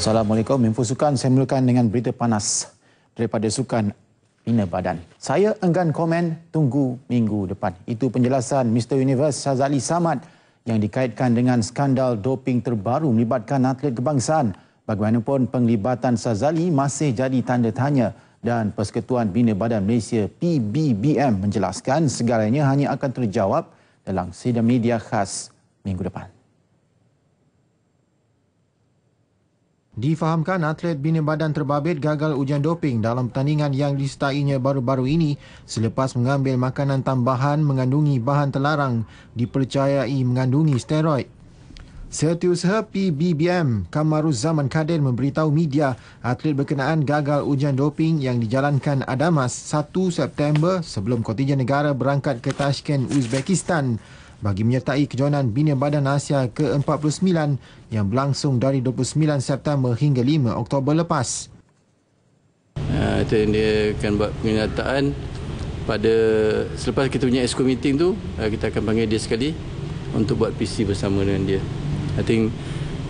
Assalamualaikum. Info sukan saya mulakan dengan berita panas daripada sukan Bina Badan. Saya enggan komen tunggu minggu depan. Itu penjelasan Mr. Universe Shazali Samad yang dikaitkan dengan skandal doping terbaru melibatkan atlet kebangsaan. Bagaimanapun penglibatan Shazali masih jadi tanda tanya dan Persekutuan Bina Badan Malaysia PBBM menjelaskan segalanya hanya akan terjawab dalam sidang media khas minggu depan. Difahamkan atlet bina badan terbabit gagal ujian doping dalam pertandingan yang disertainya baru-baru ini selepas mengambil makanan tambahan mengandungi bahan terlarang dipercayai mengandungi steroid. Setiausaha PBBM Kamaruzaman Kadir memberitahu media atlet berkenaan gagal ujian doping yang dijalankan Adamas 1 September sebelum kontingen negara berangkat ke Tashkent, Uzbekistan bagi menyertai kejohanan Bina Badan Asia ke-49 yang berlangsung dari 29 September hingga 5 Oktober lepas. Uh, dia akan buat penyertaan pada selepas kita punya esko meeting tu ah, kita akan panggil dia sekali untuk buat PC bersama dengan dia. I think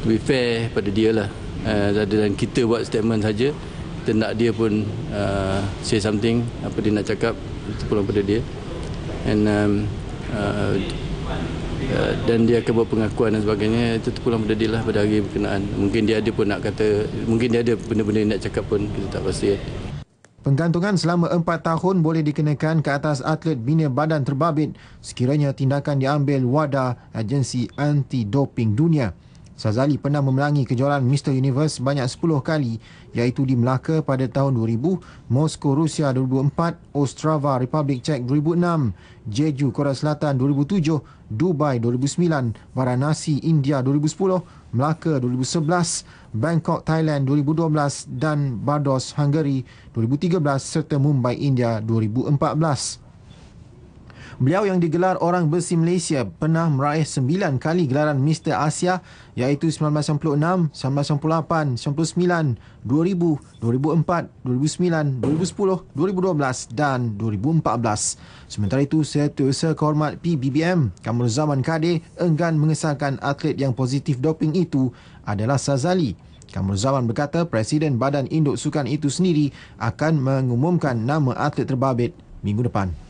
to be fair pada dia lah. Uh, ah, dan kita buat statement saja kita nak dia pun uh, say something apa dia nak cakap itu pulang pada dia and um, uh, Eh, dan dia akan buat pengakuan dan sebagainya itu terpulang pada dia lah pada hari berkenaan mungkin dia ada pun nak kata mungkin dia ada benda-benda nak cakap pun kita tak pasti ya. Kan. Penggantungan selama 4 tahun boleh dikenakan ke atas atlet bina badan terbabit sekiranya tindakan diambil WADA, agensi anti-doping dunia. Sazali pernah memelangi kejuaraan Mr Universe banyak 10 kali iaitu di Melaka pada tahun 2000, Moskow Rusia 2004, Ostrava Republik Czech 2006, Jeju Korea Selatan 2007, Dubai 2009, Varanasi India 2010, Melaka 2011, Bangkok Thailand 2012 dan Bardos Hungary 2013 serta Mumbai India 2014. Beliau yang digelar orang besi Malaysia pernah meraih sembilan kali gelaran Mister Asia iaitu 1996, 1998, 1999, 2000, 2004, 2009, 2010, 2012 dan 2014. Sementara itu, Setiausaha Kehormat PBBM Kamaruzaman Kadir enggan mengesahkan atlet yang positif doping itu adalah Sazali. Kamaruzaman berkata Presiden Badan Induk Sukan itu sendiri akan mengumumkan nama atlet terbabit minggu depan.